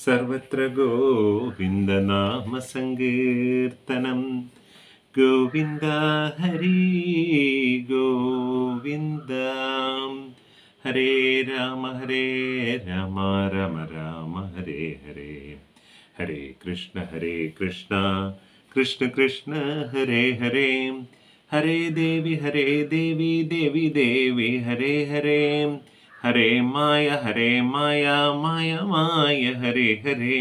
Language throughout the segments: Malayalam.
सर्वत्र गोविन्दनामसङ्कीर्तनं गोविन्द हरि गोविन्द हरे राम हरे राम राम राम हरे हरे हरे कृष्ण हरे कृष्ण कृष्ण कृष्ण हरे हरे हरे देवि हरे देवी देवी देवी हरे हरे ഹരേ മായ ഹരേ മായ മായമായ ഹരേ ഹരേ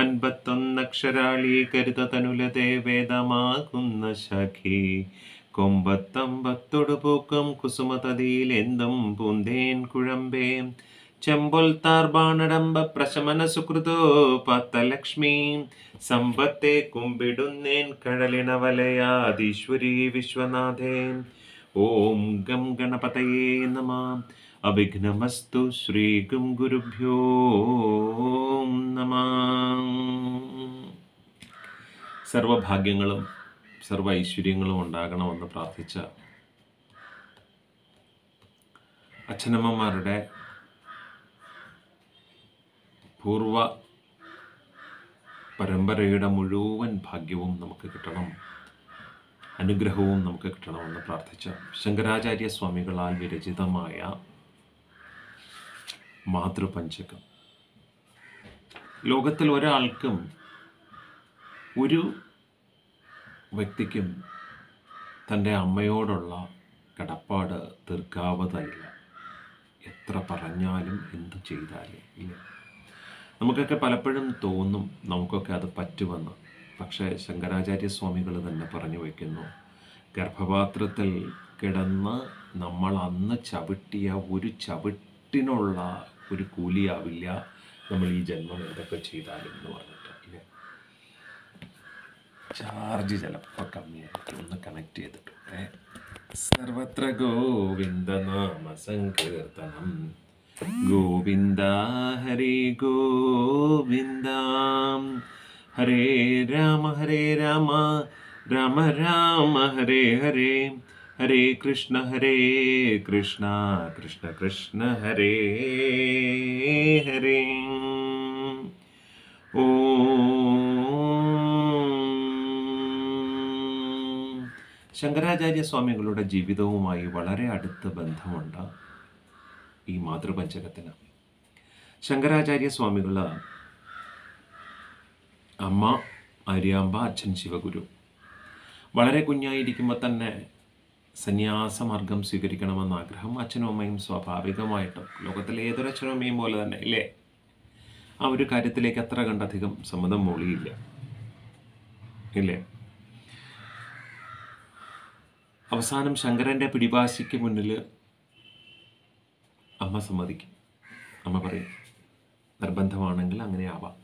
അൻപത്തൊന്നക്ഷരാളി കരുത തനുലതേ വേദമാകുന്ന ശഖി കൊമ്പത്തമ്പത്തൊടു പൂക്കം കുസുമതതിയിൽ എന്തും പൂന്തേൻ കുഴമ്പേ ചെമ്പൊൽ താർബാണടംബ പ്രശമന സുഹൃതോ പത്തലക്ഷ്മി സമ്പത്തെ കുമ്പിടുന്നേൻ കടലിണവലയാദീശ്വരി വിശ്വനാഥേൻ ഓം ഗം ഗണപതയേ നമ അഭിഘ്നമസ്തു ശ്രീകം ഗുരുഭ്യോ നമ സർവഭാഗ്യങ്ങളും സർവ ഐശ്വര്യങ്ങളും ഉണ്ടാകണമെന്ന് പ്രാർത്ഥിച്ച അച്ഛനമ്മമാരുടെ പൂർവ പരമ്പരയുടെ മുഴുവൻ ഭാഗ്യവും നമുക്ക് കിട്ടണം അനുഗ്രഹവും നമുക്ക് കിട്ടണമെന്ന് പ്രാർത്ഥിച്ച ശങ്കരാചാര്യ സ്വാമികളാൽ വിരചിതമായ മാതൃപഞ്ചകം ലോകത്തിൽ ഒരാൾക്കും ഒരു വ്യക്തിക്കും തൻ്റെ അമ്മയോടുള്ള കടപ്പാട് തീർക്കാവതല്ല എത്ര പറഞ്ഞാലും എന്തു ചെയ്താലും ഇല്ല നമുക്കൊക്കെ പലപ്പോഴും തോന്നും നമുക്കൊക്കെ അത് പറ്റുമെന്ന് പക്ഷേ ശങ്കരാചാര്യ സ്വാമികൾ തന്നെ പറഞ്ഞു വയ്ക്കുന്നു ഗർഭപാത്രത്തിൽ കിടന്ന് നമ്മൾ അന്ന് ചവിട്ടിയ ഒരു ചവിട്ടിനുള്ള ഒരു കൂലിയാവില്ല നമ്മൾ ഈ ജന്മം എന്തൊക്കെ ചെയ്താലും എന്ന് പറഞ്ഞിട്ട് ഇല്ല ചാർജ് ചിലപ്പോൾ കമ്മിയായിട്ട് ഒന്ന് കണക്ട് ചെയ്തിട്ട് സർവത്ര ഗോവിന്ദനാമ സങ്കീർത്തനം ഗോവിന്ദ ഹരേ ഗോവിന്ദ ഹരേ രാമ ഹരേ രാമ രാമ രാമ ഹരേ ഹരേ ഹരേ കൃഷ്ണ ഹരേ കൃഷ്ണ കൃഷ്ണ കൃഷ്ണ ഹരേ ഹരേ ഓ ശങ്കരാചാര്യ സ്വാമികളുടെ ജീവിതവുമായി വളരെ അടുത്ത ബന്ധമുണ്ട് ഈ മാതൃപഞ്ചകത്തിന് ശങ്കരാചാര്യ സ്വാമികൾ അമ്മ ആര്യാമ്പ അച്ഛൻ ശിവഗുരു വളരെ കുഞ്ഞായിരിക്കുമ്പോൾ തന്നെ സന്യാസമാർഗം സ്വീകരിക്കണമെന്ന ആഗ്രഹം അച്ഛനും അമ്മയും സ്വാഭാവികമായിട്ടും ലോകത്തിലെ ഏതൊരു അച്ഛനും അമ്മയും പോലെ തന്നെ ഇല്ലേ ആ ഒരു കാര്യത്തിലേക്ക് അത്ര കണ്ടധികം സമ്മതം മൂളിയില്ല ഇല്ലേ അവസാനം ശങ്കരൻ്റെ പിടിവാശിക്ക് മുന്നിൽ അമ്മ സമ്മതിക്കും അമ്മ പറയും നിർബന്ധമാണെങ്കിൽ അങ്ങനെ ആവാം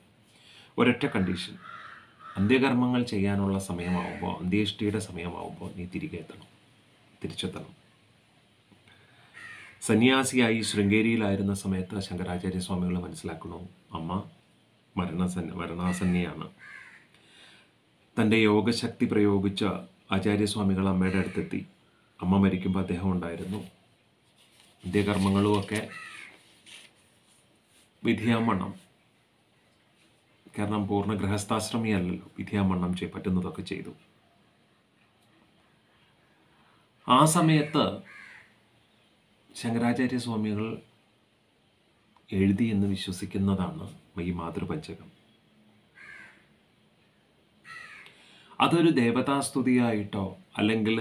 ഒരൊറ്റ കണ്ടീഷൻ അന്ത്യകർമ്മങ്ങൾ ചെയ്യാനുള്ള സമയമാവുമ്പോൾ അന്ത്യേഷ്ടിയുടെ സമയമാവുമ്പോൾ നീ തിരികെ എത്തണം തിരിച്ചെത്തണം സന്യാസിയായി ശൃംഗേരിയിലായിരുന്ന സമയത്ത് ശങ്കരാചാര്യ സ്വാമികൾ മനസ്സിലാക്കണോ അമ്മ മരണസന് മരണാസന്നയാണ് തൻ്റെ യോഗശക്തി പ്രയോഗിച്ച ആചാര്യസ്വാമികൾ അമ്മയുടെ അടുത്തെത്തി അമ്മ മരിക്കുമ്പോൾ അദ്ദേഹം ഉണ്ടായിരുന്നു അന്ത്യകർമ്മങ്ങളുമൊക്കെ വിധിയാമണ്ണം കാരണം പൂർണ്ണ ഗൃഹസ്ഥാശ്രമിയല്ലല്ലോ വിധിയാമണ്ണം ചെയ്യ പറ്റുന്നതൊക്കെ ചെയ്തു ആ സമയത്ത് ശങ്കരാചാര്യ സ്വാമികൾ എഴുതി എന്ന് വിശ്വസിക്കുന്നതാണ് ഈ മാതൃപഞ്ചകം അതൊരു ദേവതാസ്തുതിയായിട്ടോ അല്ലെങ്കിൽ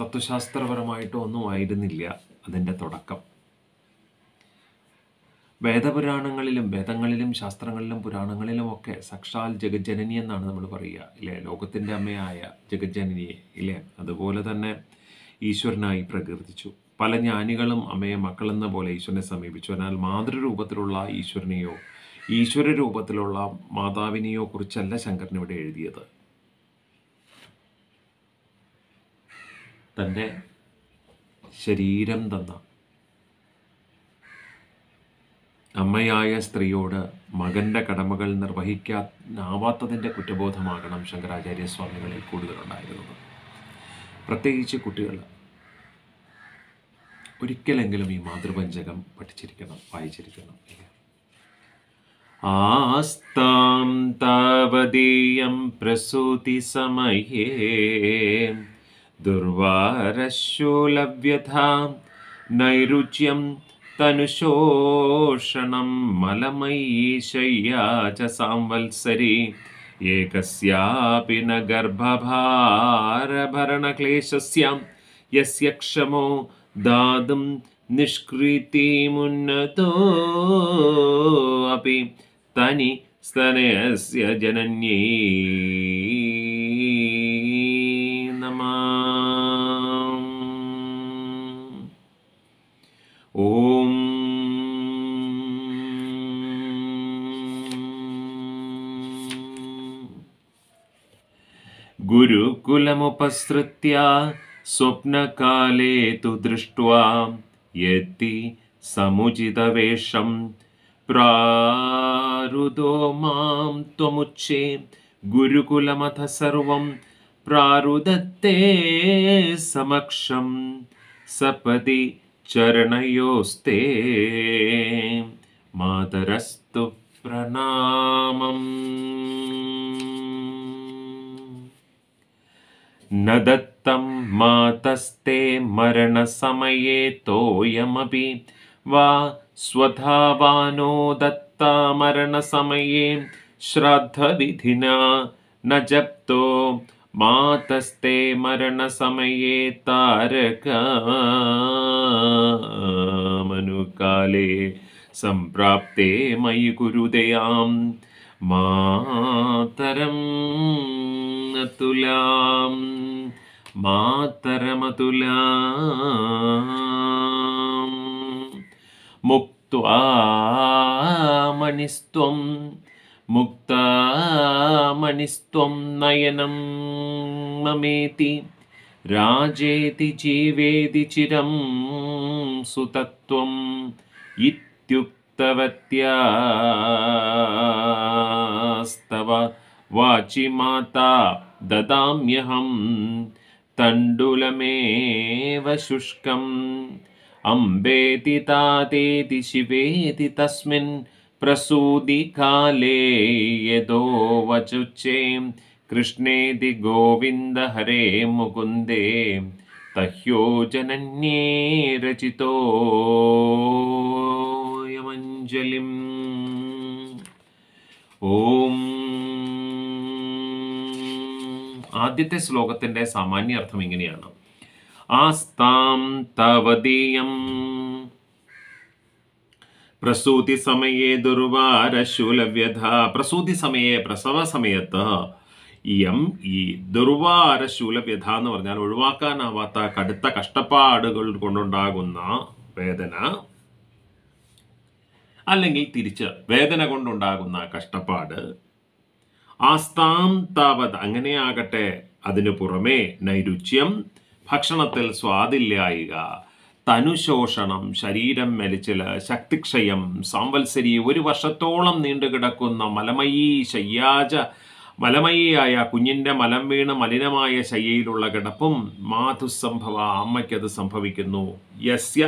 തത്വശാസ്ത്രപരമായിട്ടോ ഒന്നും ആയിരുന്നില്ല അതിൻ്റെ തുടക്കം വേദപുരാണങ്ങളിലും വേദങ്ങളിലും ശാസ്ത്രങ്ങളിലും പുരാണങ്ങളിലും ഒക്കെ സക്ഷാൽ ജഗജ്ജനനി എന്നാണ് നമ്മൾ പറയുക ഇല്ലേ ലോകത്തിൻ്റെ അമ്മയായ ജഗജ്ജനനിയെ ഇല്ലേ അതുപോലെ തന്നെ ഈശ്വരനായി പ്രകീർത്തിച്ചു പല ജ്ഞാനികളും അമ്മയെ മക്കളെന്ന പോലെ ഈശ്വരനെ സമീപിച്ചു എന്നാൽ മാതൃരൂപത്തിലുള്ള ഈശ്വരനെയോ ഈശ്വര രൂപത്തിലുള്ള മാതാവിനെയോ കുറിച്ചല്ല ശങ്കരൻ ഇവിടെ എഴുതിയത് തൻ്റെ ശരീരം തന്ന അമ്മയായ സ്ത്രീയോട് മകൻ്റെ കടമകൾ നിർവഹിക്കാനാവാത്തതിൻ്റെ കുറ്റബോധമാകണം ശങ്കരാചാര്യസ്വാമികളിൽ കൂടുതലുണ്ടായിരുന്നത് പ്രത്യേകിച്ച് കുട്ടികൾ ഒരിക്കലെങ്കിലും ഈ മാതൃപഞ്ചകം പഠിച്ചിരിക്കണം വായിച്ചിരിക്കണം ആസ്താം താവതീയം പ്രസൂതി സമയേ ദുർവാരശൂലവ്യഥാം നൈരുച്യം मलमयी शय्या च सांवत्सरी एकस्यापि न गर्भभारभरणक्लेशस्य यस्य क्षमो अपि तनि स्तनयस्य जनन्यै कुलमुपसृत्या स्वप्नकाले तु दृष्ट्वा यदि समुचितवेषं प्रारुदो मां त्वमुच्चे गुरुकुलमथ सर्वं प्रारुदत्ते समक्षं सपदि चरणयोस्ते मातरस्तु प्रणामम् न दत्तं मातस्ते मरणसमये तोयमपि वा स्वधावानो दत्ता मरणसमये श्राद्धविधिना न जप्तो मातस्ते मरणसमये तारकामनुकाले सम्प्राप्ते मयि गुरुदयाम् മാതരം തുലാം മാതരമതുലാം മുക്വാമണിസ്ത്വം മുക്താമണിസ്ത്വം നയനം മമേതി രാജേതി ജീവേതി ചിരം സുതത്വം ഇത്യുക്തവത്യാ वाचि माता ददाम्यहं तण्डुलमेव शुष्कम् अम्बेति तातेति शिवेति तस्मिन् प्रसूतिकाले यतो वचुचें कृष्णेति हरे मुकुन्दे तह्यो जनन्ये रचितो यमञ्जलिम् ओ ആദ്യത്തെ ശ്ലോകത്തിന്റെ സാമാന്യ അർത്ഥം ഇങ്ങനെയാണ് ആസ്താം തവതീയം പ്രസൂതി സമയേ ദുർവാരശൂലവ്യഥ പ്രസൂതി സമയേ പ്രസവ സമയത്ത് എം ഈ ദുർവാരശൂലവ്യഥ എന്ന് പറഞ്ഞാൽ ഒഴിവാക്കാനാവാത്ത കടുത്ത കഷ്ടപ്പാടുകൾ കൊണ്ടുണ്ടാകുന്ന വേദന അല്ലെങ്കിൽ തിരിച്ച് വേദന കൊണ്ടുണ്ടാകുന്ന കഷ്ടപ്പാട് ആസ്താം താവത് അങ്ങനെയാകട്ടെ അതിനു പുറമേ നൈരുച്യം ഭക്ഷണത്തിൽ സ്വാദില്ലായിക തനുശോഷണം ശരീരം മെലിച്ചില് ശക്തിക്ഷയം സാംവത്സരി ഒരു വർഷത്തോളം നീണ്ടുകിടക്കുന്ന മലമയി ശയ്യാജ മലമയിയായ കുഞ്ഞിൻ്റെ മലം വീണ് മലിനമായ ശയ്യയിലുള്ള കിടപ്പും മാധുസംഭവ അമ്മയ്ക്കത് സംഭവിക്കുന്നു യസ്യ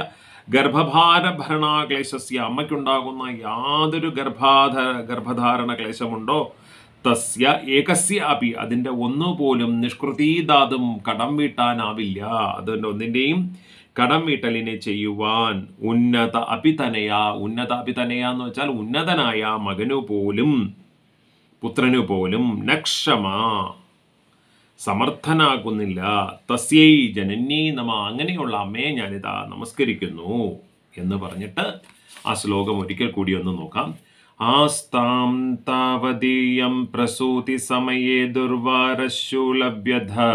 ഗർഭഭാര ഭരണാക്ലേശസ്യ അമ്മയ്ക്കുണ്ടാകുന്ന യാതൊരു ഗർഭാധ ഗർഭധാരണ ക്ലേശമുണ്ടോ തസ്യ ഏകസ്യ അപി അതിൻ്റെ ഒന്നുപോലും നിഷ്കൃതീതാതും കടം വീട്ടാനാവില്ല അതുകൊണ്ട് ഒന്നിൻ്റെയും കടം വീട്ടലിനെ ചെയ്യുവാൻ ഉന്നത അഭിതനയ ഉന്നത അഭിതനയ എന്ന് വെച്ചാൽ ഉന്നതനായ മകനു പോലും പുത്രനു പോലും നക്ഷമ സമർത്ഥനാകുന്നില്ല തസ്യൈ ജനന്യേ നമ അങ്ങനെയുള്ള അമ്മയെ ഞാനിതാ നമസ്കരിക്കുന്നു എന്ന് പറഞ്ഞിട്ട് ആ ശ്ലോകം ഒരിക്കൽ കൂടി ഒന്ന് നോക്കാം आस्तां तावदीयं प्रसूतिसमये दुर्वारशुलभ्यधा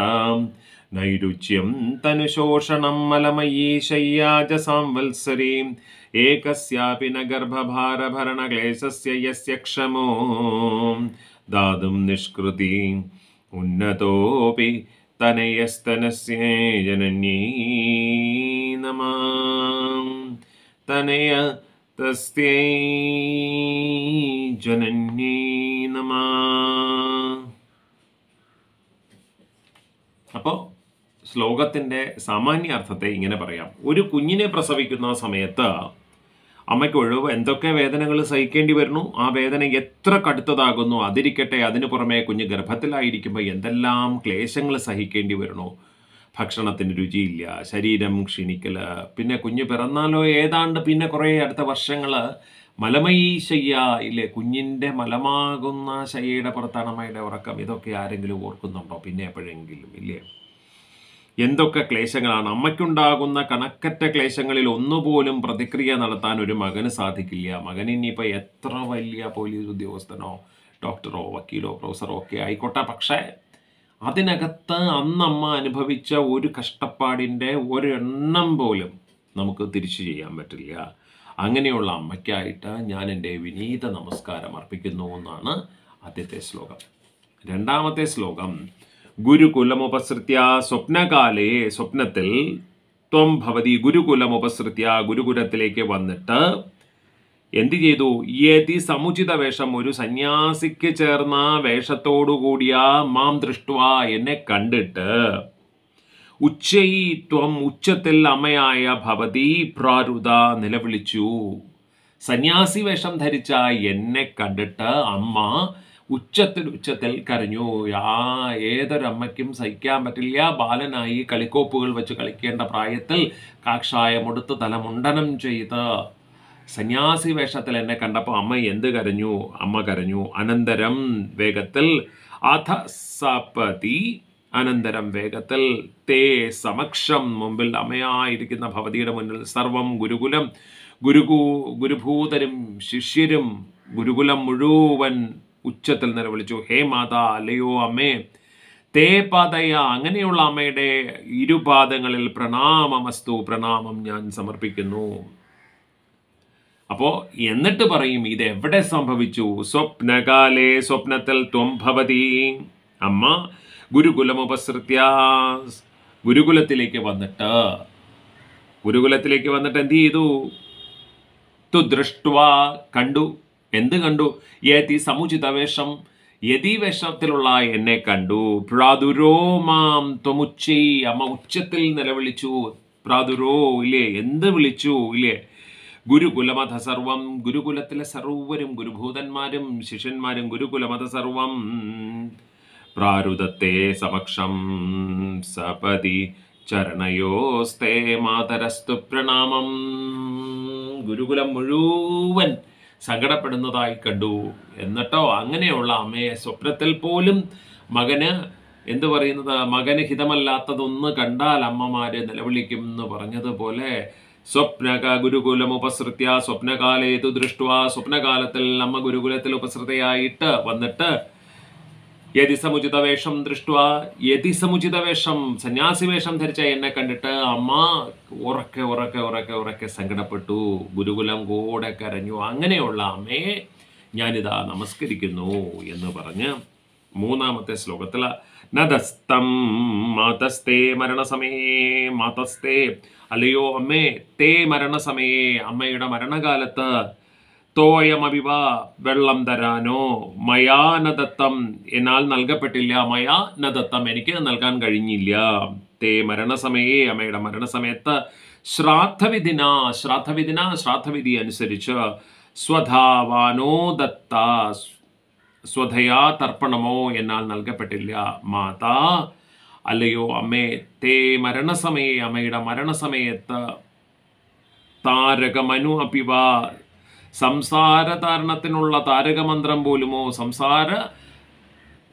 नैरुच्यं तनुशोषणं मलमयीशय्या च एकस्यापि न गर्भभारभरणक्लेशस्य यस्य क्षमो दातुं निष्कृति उन्नतोऽपि तनयस्तनस्य जनन्यी नमा तनय तस्यै जनन्यै നമ അപ്പോ ശ്ലോകത്തിന്റെ സാമാന്യ അർത്ഥത്തെ ഇങ്ങനെ പറയാം ഒരു കുഞ്ഞിനെ പ്രസവിക്കുന്ന സമയത്ത് അമ്മയ്ക്ക് ഒഴിവ് എന്തൊക്കെ വേദനകൾ സഹിക്കേണ്ടി വരുന്നു ആ വേദന എത്ര കടുത്തതാകുന്നു അതിരിക്കട്ടെ അതിനു പുറമെ കുഞ്ഞ് ഗർഭത്തിലായിരിക്കുമ്പോൾ എന്തെല്ലാം ക്ലേശങ്ങൾ സഹിക്കേണ്ടി വരുന്നു ഭക്ഷണത്തിന് രുചിയില്ല ശരീരം ക്ഷീണിക്കൽ പിന്നെ കുഞ്ഞ് പിറന്നാലോ ഏതാണ്ട് പിന്നെ കുറേ അടുത്ത വർഷങ്ങൾ മലമൈശയ്യ ഇല്ലേ കുഞ്ഞിൻ്റെ മലമാകുന്ന ശയ്യയുടെ പുറത്താണ് അമ്മയുടെ ഉറക്കം ഇതൊക്കെ ആരെങ്കിലും ഓർക്കുന്നുണ്ടോ പിന്നെ എപ്പോഴെങ്കിലും ഇല്ലേ എന്തൊക്കെ ക്ലേശങ്ങളാണ് അമ്മയ്ക്കുണ്ടാകുന്ന കണക്കറ്റ ക്ലേശങ്ങളിൽ ഒന്നുപോലും പ്രതിക്രിയ നടത്താൻ ഒരു മകന് സാധിക്കില്ല മകൻ ഇനിയിപ്പോൾ എത്ര വലിയ പോലീസ് ഉദ്യോഗസ്ഥനോ ഡോക്ടറോ വക്കീലോ പ്രൊഫസറോ ഒക്കെ ആയിക്കോട്ടെ പക്ഷേ അതിനകത്ത് അന്നമ്മ അനുഭവിച്ച ഒരു കഷ്ടപ്പാടിൻ്റെ ഒരെണ്ണം പോലും നമുക്ക് തിരിച്ചു ചെയ്യാൻ പറ്റില്ല അങ്ങനെയുള്ള അമ്മയ്ക്കായിട്ട് ഞാൻ എൻ്റെ വിനീത നമസ്കാരം അർപ്പിക്കുന്നു എന്നാണ് ആദ്യത്തെ ശ്ലോകം രണ്ടാമത്തെ ശ്ലോകം ഗുരുകുലമുപസൃത്യ സ്വപ്നകാലേ സ്വപ്നത്തിൽ ത്വം ഭവതി ഗുരുകുലമുപസൃത്യ ഗുരുകുലത്തിലേക്ക് വന്നിട്ട് എന്ത് ചെയ്തു സമുചിത വേഷം ഒരു സന്യാസിക്ക് ചേർന്ന വേഷത്തോടുകൂടിയ മാം ദൃഷ്ടുവ എന്നെ കണ്ടിട്ട് ഉച്ചയിത്വം ഉച്ചത്തിൽ അമ്മയായ ഭവതി പ്രാരുത നിലവിളിച്ചു സന്യാസി വേഷം ധരിച്ച എന്നെ കണ്ടിട്ട് അമ്മ ഉച്ചത്തിൽ ഉച്ചത്തിൽ കരഞ്ഞു ആ ഏതൊരമ്മയ്ക്കും സഹിക്കാൻ പറ്റില്ല ബാലനായി കളിക്കോപ്പുകൾ വെച്ച് കളിക്കേണ്ട പ്രായത്തിൽ കാക്ഷായമെടുത്ത് തലമുണ്ടനം ചെയ്ത് സന്യാസി വേഷത്തിൽ എന്നെ കണ്ടപ്പോൾ അമ്മ എന്ത് കരഞ്ഞു അമ്മ കരഞ്ഞു അനന്തരം വേഗത്തിൽ അധ സപതി അനന്തരം വേഗത്തിൽ തേ സമക്ഷം മുമ്പിൽ അമ്മയായിരിക്കുന്ന ഭവതിയുടെ മുന്നിൽ സർവം ഗുരുകുലം ഗുരുകൂ ഗുരുഭൂതരും ശിഷ്യരും ഗുരുകുലം മുഴുവൻ ഉച്ചത്തിൽ നിലവിളിച്ചു ഹേ മാതാ അല്ലയോ അമ്മേ തേ പാതയ അങ്ങനെയുള്ള അമ്മയുടെ ഇരുപാദങ്ങളിൽ പ്രണാമമസ്തു പ്രണാമം ഞാൻ സമർപ്പിക്കുന്നു അപ്പോൾ എന്നിട്ട് പറയും ഇത് എവിടെ സംഭവിച്ചു സ്വപ്നകാലേ സ്വപ്നത്തിൽ ത്വം ഭവതി അമ്മ ഗുരുകുലമുപസൃത്യ ഗുരുകുലത്തിലേക്ക് വന്നിട്ട് ഗുരുകുലത്തിലേക്ക് വന്നിട്ട് എന്ത് ചെയ്തു തു ദൃഷ്ടുവ കണ്ടു എന്ത് കണ്ടു യതി സമുചിത വേഷം യതി വേഷത്തിലുള്ള എന്നെ കണ്ടു പ്രാതുരോ മാം ത്വമുച്ചൈ അമ്മ ഉച്ചത്തിൽ നിലവിളിച്ചു പ്രാതുരോ ഇല്ലേ എന്ത് വിളിച്ചു ഇല്ലേ ഗുരുകുലമത സർവം ഗുരുകുലത്തിലെ സർവരും ഗുരുഭൂതന്മാരും ശിഷ്യന്മാരും ഗുരുകുലമത സർവം പ്രാരുദത്തെ സമക്ഷം സപതി ചരണയോസ്തേ മാതരസ്തു പ്രണാമം ഗുരുകുലം മുഴുവൻ സങ്കടപ്പെടുന്നതായി കണ്ടു എന്നിട്ടോ അങ്ങനെയുള്ള അമ്മയെ സ്വപ്നത്തിൽ പോലും മകന് എന്ത് പറയുന്നത് മകന് ഹിതമല്ലാത്തതൊന്ന് കണ്ടാൽ അമ്മമാര് നിലവിളിക്കും എന്ന് പറഞ്ഞതുപോലെ സ്വപ്നക ഗുരുകുലം ഉപസൃത്യ സ്വപ്നകാലേതു ദൃഷ്ട സ്വപ്നകാലത്തിൽ നമ്മ ഗുരുകുലത്തിൽ ഉപസൃതയായിട്ട് വന്നിട്ട് യതി സമുചിത വേഷം ദൃഷ്ട യതി സമുചിത വേഷം സന്യാസി വേഷം ധരിച്ച എന്നെ കണ്ടിട്ട് അമ്മ ഉറക്കെ ഉറക്കെ ഉറക്കെ ഉറക്കെ സങ്കടപ്പെട്ടു ഗുരുകുലം കൂടെ കരഞ്ഞു അങ്ങനെയുള്ള അമ്മയെ ഞാനിതാ നമസ്കരിക്കുന്നു എന്ന് പറഞ്ഞ് മൂന്നാമത്തെ ശ്ലോകത്തിലെ നതസ്തം മാതസ്തേ മരണസമയേ മാതസ്തേ അല്ലയോ അമ്മേ തേ മരണസമയേ അമ്മയുടെ മരണകാലത്ത് തോയമവിവ വെള്ളം തരാനോ മയാനദത്തം എന്നാൽ നൽകപ്പെട്ടില്ല മയാനദത്തം എനിക്ക് നൽകാൻ കഴിഞ്ഞില്ല തേ മരണസമയേ അമ്മയുടെ മരണസമയത്ത് ശ്രാദ്ധവിധിന ശ്രാദ്ധവിധിന ശ്രാദ്ധവിധി അനുസരിച്ച് സ്വധാവാനോ ദത്ത സ്വധയാ തർപ്പണമോ എന്നാൽ നൽകപ്പെട്ടില്ല മാതാ അല്ലയോ അമ്മേ തേ മരണസമയെ അമ്മയുടെ മരണസമയത്ത് താരകമനു അപിവാ സംസാര തരണത്തിനുള്ള താരകമന്ത്രം പോലുമോ സംസാര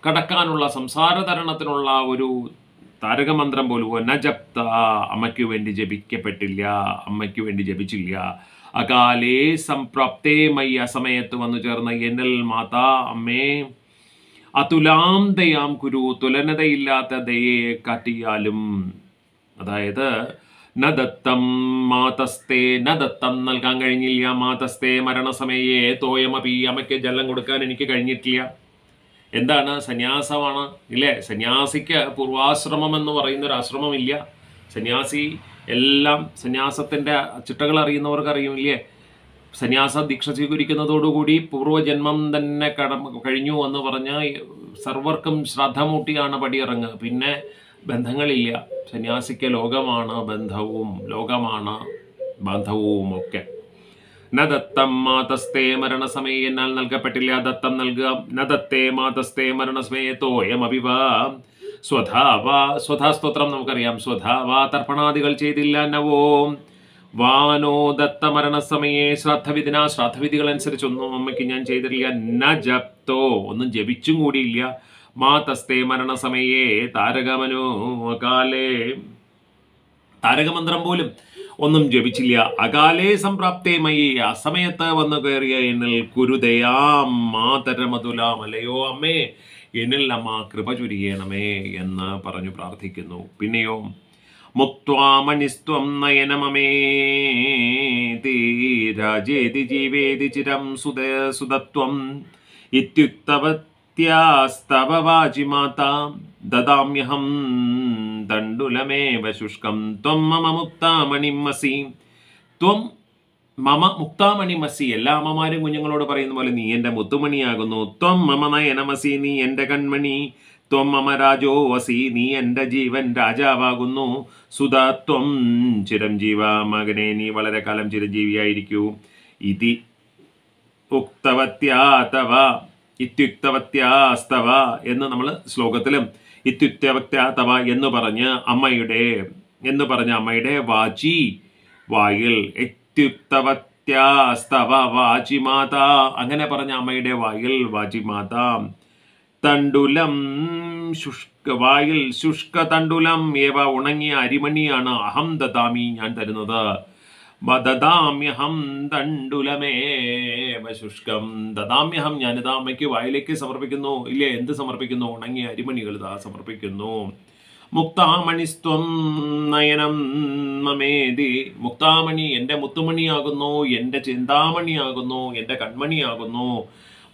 കടക്കാനുള്ള സംസാര തരണത്തിനുള്ള ഒരു താരകമന്ത്രം പോലുമോ ജപ്ത അമ്മയ്ക്ക് വേണ്ടി ജപിക്കപ്പെട്ടില്ല അമ്മയ്ക്ക് വേണ്ടി ജപിച്ചില്ല അകാലേ സംപ്രാപ്തേ മയ്യ സമയത്ത് വന്നു ചേർന്ന എന്നൽ മാതാ അമ്മേ അതുലാം ദയാം കുരു തുലനതയില്ലാത്ത ദയയെ കാട്ടിയാലും അതായത് നദത്തം മാതസ്തേ നദത്തം നൽകാൻ കഴിഞ്ഞില്ല മാതസ്തേ മരണസമയേ പി അമ്മയ്ക്ക് ജലം കൊടുക്കാൻ എനിക്ക് കഴിഞ്ഞിട്ടില്ല എന്താണ് സന്യാസമാണ് ഇല്ലേ സന്യാസിക്ക് പൂർവാശ്രമം എന്ന് പറയുന്ന ഒരു ആശ്രമമില്ല സന്യാസി എല്ലാം സന്യാസത്തിൻ്റെ ചിട്ടകൾ അറിയുന്നവർക്ക് അറിയില്ലേ സന്യാസ ദീക്ഷ സ്വീകരിക്കുന്നതോടുകൂടി പൂർവ്വജന്മം തന്നെ കടം കഴിഞ്ഞു എന്ന് പറഞ്ഞ് സർവർക്കും മൂട്ടിയാണ് പടിയിറങ്ങുക പിന്നെ ബന്ധങ്ങളില്ല സന്യാസിക്ക് ലോകമാണ് ബന്ധവും ലോകമാണ് ബന്ധവും ഒക്കെ ന ദത്തം മാതസ്തേ മരണസമയ എന്നാൽ നൽകപ്പെട്ടില്ല ദത്തം നൽകുക ന ദത്തേ മാതസ്തേ മരണസമയത്തോയം അഭിവാ സ്വധാവാ സ്വധാസ്തോത്രം നമുക്കറിയാം സ്വധാവാ തർപ്പണാദികൾ ചെയ്തില്ല നവോം വാനോ ദത്തമരണസമയേ ശ്രാദ്ധവിധിന ശ്രാദ്ധവിധികൾ അനുസരിച്ചൊന്നും അമ്മയ്ക്ക് ഞാൻ ചെയ്തിട്ടില്ല ന ജപ്തോ ഒന്നും ജപിച്ചും കൂടിയില്ല മാ തസ്തേ മരണസമയേ താരകമനോ അകാലേ താരകമന്ത്രം പോലും ഒന്നും ജപിച്ചില്ല അകാലേ സംപ്രാപ്തേ മയി അസമയത്ത് വന്നു കയറിയ എന്നിൽ കുരുദയാം മാതരമതുലാമലയോ അമ്മേ എന്നിൽ അമ്മ കൃപ ചുരിയണമേ എന്ന് പറഞ്ഞു പ്രാർത്ഥിക്കുന്നു പിന്നെയോ മുക്വാമണിസ്ത്വം നയനമമേതി രാജേതി ജീവേതി ചിരം സുത സുതത്വം ഇത്യുക്തവത്യാസ്തവ വാചി മാതാ ദദാമ്യഹം തണ്ടുലമേവ ശുഷ്കം ത്വം മമ മുക്താമണിമസി ത്വം മമ മുക്താമണിമസി മസി എല്ലാ അമ്മമാരും കുഞ്ഞുങ്ങളോട് പറയുന്ന പോലെ നീ എൻ്റെ മുത്തുമണിയാകുന്നു ത്വം മമ നയനമസി നീ എൻ്റെ കൺമണി ത്വം മമ വസി നീ എൻ്റെ ജീവൻ രാജാവാകുന്നു സുധാ ത്വം ചിരഞ്ജീവ മകനെ നീ വളരെ കാലം ചിരഞ്ജീവിയായിരിക്കൂ ഇതി ഉക്തവത്യാതവ ഇത്യുക്തവത്യാസ്തവ എന്ന് നമ്മൾ ശ്ലോകത്തിലും ഇത്യുക്തവത്യാതവ എന്ന് പറഞ്ഞ് അമ്മയുടെ എന്ന് പറഞ്ഞ അമ്മയുടെ വാചി വായിൽ ഇത്യുക്തവത്യാസ്തവ വാചി മാതാ അങ്ങനെ പറഞ്ഞ അമ്മയുടെ വായിൽ വാചി മാതാ തണ്ടുലം ശുഷ്ക വായിൽ ശുഷ്ക തണ്ടുലം ഏവ ഉണങ്ങിയ അരിമണിയാണ് അഹം ദദാമി ഞാൻ തരുന്നത് ദദാമ്യഹം തണ്ടുലമേവ ശുഷ്കം ദദാമ്യഹം ഞാൻ ദാമയ്ക്ക് വായിലേക്ക് സമർപ്പിക്കുന്നു ഇല്ലേ എന്ത് സമർപ്പിക്കുന്നു ഉണങ്ങിയ അരിമണികൾ ദാ സമർപ്പിക്കുന്നു മുക്താമണിസ്ത്വം നയനം മമേദി മുക്താമണി എൻ്റെ മുത്തുമണിയാകുന്നു എൻ്റെ ചിന്താമണിയാകുന്നു എൻ്റെ കൺമണിയാകുന്നു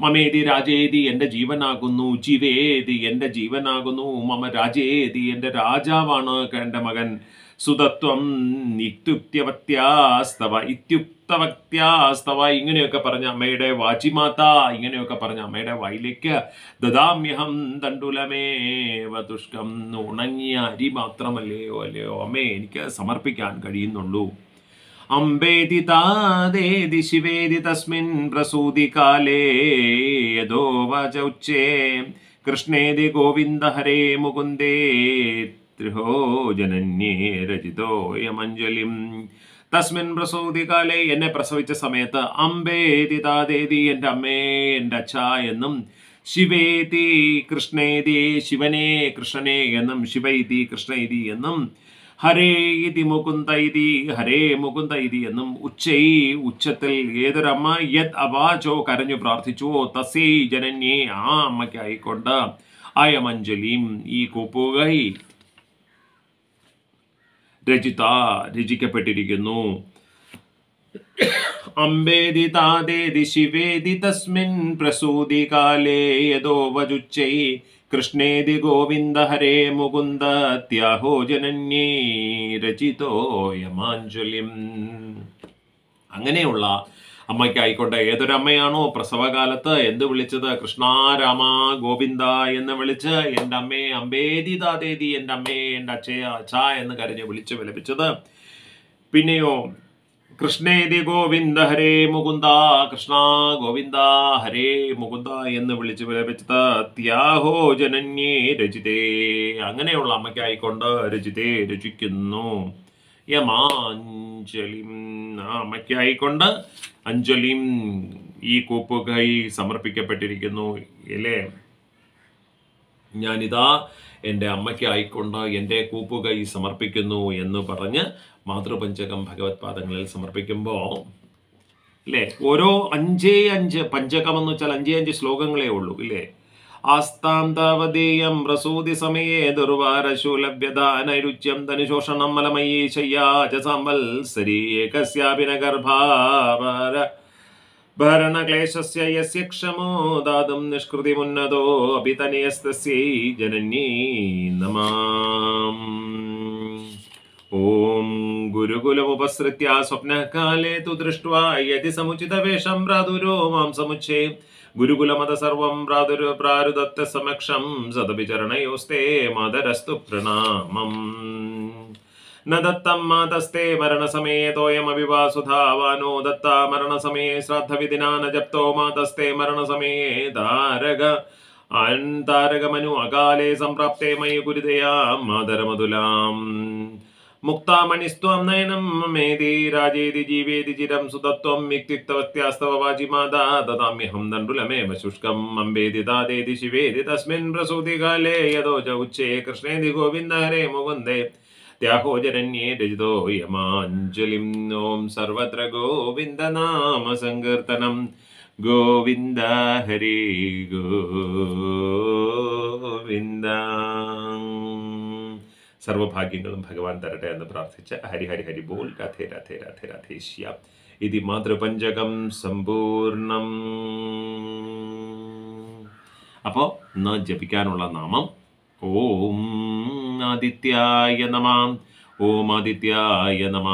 മമേതി രാജേതി എൻ്റെ ജീവനാകുന്നു ജീവേതി എൻ്റെ ജീവനാകുന്നു മമ രാജേതി എൻ്റെ രാജാവാണ് എൻ്റെ മകൻ സുതത്വം ഇത്യുക്തിയവത്യാസ്തവ ഇത്യുക്തവക്യാസ്തവ ഇങ്ങനെയൊക്കെ പറഞ്ഞ അമ്മയുടെ വാചിമാത ഇങ്ങനെയൊക്കെ പറഞ്ഞ അമ്മയുടെ വായിലേക്ക് ദദാമ്യഹം തണ്ടുലമേവ ദുഷ്കം ഉണങ്ങിയ അരി മാത്രമല്ലയോ അല്ലയോ അമ്മേ എനിക്ക് സമർപ്പിക്കാൻ കഴിയുന്നുള്ളൂ അംബേതി താദേതി ശിവേതി തസ്മിൻ പ്രസൂതി കാലേ യഥോ വാച ഉച്ചേ കൃഷ്ണേതി ഗോവിന്ദ ഹരേ മുകുന്ദേ ത്രിഹോ ജനന്യേ രചിതോയമഞ്ജലിം തസ്മിൻ കാലേ എന്നെ പ്രസവിച്ച സമയത്ത് അംബേതി താതേതി എൻ്റെ അമ്മേ എൻ്റെ അച്ഛ എന്നും ശിവേതി കൃഷ്ണേതി ശിവനേ കൃഷ്ണനേ എന്നും ശിവൈതി കൃഷ്ണേതി എന്നും ഹരേ ഇതി മുകുന്ദ ഇതി ഹരേ മുകുന്ദ ഇതി എന്നും ഉച്ചൈ ഉച്ചത്തിൽ ഏതൊരമ്മ യത് അവാചോ കരഞ്ഞു പ്രാർത്ഥിച്ചുവോ തസ്യൈ ജനന്യേ ആ അമ്മയ്ക്കായിക്കൊണ്ട് അയമഞ്ജലിയും ഈ കൂപ്പുകൈ രചിത രചിക്കപ്പെട്ടിരിക്കുന്നു അംബേദി താതേതി ശിവേദി തസ്മിൻ പ്രസൂതി കാലേ യദോ വജുച്ചൈ കൃഷ്ണേതി ഗോവിന്ദ ഹരേ മുകുന്ദ രചിതോ രചിതോയമാഞ്ജലിം അങ്ങനെയുള്ള അമ്മയ്ക്കായിക്കോട്ടെ ഏതൊരമ്മയാണോ പ്രസവകാലത്ത് എന്ത് വിളിച്ചത് കൃഷ്ണ രാമ ഗോവിന്ദ എന്ന് വിളിച്ച് എൻ്റെ അമ്മയെ അമ്പേദിതാ ദേദി എൻ്റെ അമ്മയെ എൻ്റെ അച്ഛയ അച്ഛ എന്ന് കരഞ്ഞ് വിളിച്ച് വിളിപ്പിച്ചത് പിന്നെയോ കൃഷ്ണേതി ഗോവിന്ദ ഹരേ മുകുന്ദ കൃഷ്ണ ഗോവിന്ദ ഹരേ മുകുന്ദ എന്ന് വിളിച്ചു വിലപിച്ചത് ത്യാഹോ ജനന്യേ രചിതേ അങ്ങനെയുള്ള അമ്മയ്ക്കായിക്കൊണ്ട് രചിതേ രചിക്കുന്നു യമാഞ്ജലിം അമ്മയ്ക്കായിക്കൊണ്ട് അഞ്ജലിം ഈ കൂപ്പുകൈ സമർപ്പിക്കപ്പെട്ടിരിക്കുന്നു അല്ലേ ഞാനിതാ എൻ്റെ അമ്മയ്ക്കായിക്കൊണ്ട് എൻ്റെ കൂപ്പുകൈ സമർപ്പിക്കുന്നു എന്ന് പറഞ്ഞ് മാതൃപഞ്ചകം ഭഗവത് പാദങ്ങളിൽ സമർപ്പിക്കുമ്പോൾ അല്ലേ ഓരോ അഞ്ചേ അഞ്ച് പഞ്ചകം എന്ന് വെച്ചാൽ അഞ്ചേ അഞ്ച് ശ്ലോകങ്ങളേ ഉള്ളൂ ഇല്ലേ ആസ്താം താവതീയം പ്രസൂതി സമയേ ദുർവാരശൂലഭ്യതാനൈരുച്യം തനുശോഷണം മലമയീശയ്യാ ച സംവത്സരീ भरणक्लेशस्य यस्य क्षमो दातुं निष्कृतिमुन्नतोपितनयस्तस्यै जननीम् गुरुकुलमुपसृत्या स्वप्नः काले तु दृष्ट्वा यदि समुचितवेषं प्रादुरो मां समुच्ये गुरुकुलमद सर्वं प्रादुर्प्रारुदत्तसमक्षं सदपि चरणयोस्ते मदरस्तु प्रणामम् न दत्तम मातस्ते मरणसमये तोयमभिवासुधावानो दत्ता मरणसमये श्राद्धविधिना न जप्तो मातस्ते मरणसमये तारग अन्तारगमनु अकाले सम्प्राप्ते मयि कुरुदया मादरमधुलाम् मुक्तामणिस्त्वं नयनं मेधि राजेति जीवेति चिरं सुतत्वं विक्तिक्तवत्यास्तव वाचि माता ददाम्यहं दण्डुलमेव शुष्कम् अम्बेति तादेति शिवेति तस्मिन् प्रसूतिकाले यदोज उच्चे कृष्णेति गोविन्द हरे मुकुंदे त्याहोजरण्ये रजतो यमाञ्जलिं सर्वत्र ഗോവിന്ദ സർവഭാഗ്യങ്ങളും ഭഗവാൻ തരട്ടെ എന്ന് പ്രാർത്ഥിച്ച ഹരി ഹരി ബോൾ രാധേ രാധേ രാധേ രാധേശ്യ ഇതി മാതൃപഞ്ചകം സമ്പൂർണം അപ്പോ ഇന്ന് ജപിക്കാനുള്ള നാമം ഓം ആദിത്യായ നമ ഓം ആദിത്യായ നമ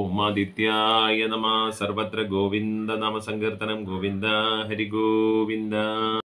ഓം ആദിത്യായ നമ സർവത്ര ഗോവിന്ദ നാമ സങ്കീർത്തനം ഗോവിന്ദ ഹരി ഗോവിന്ദ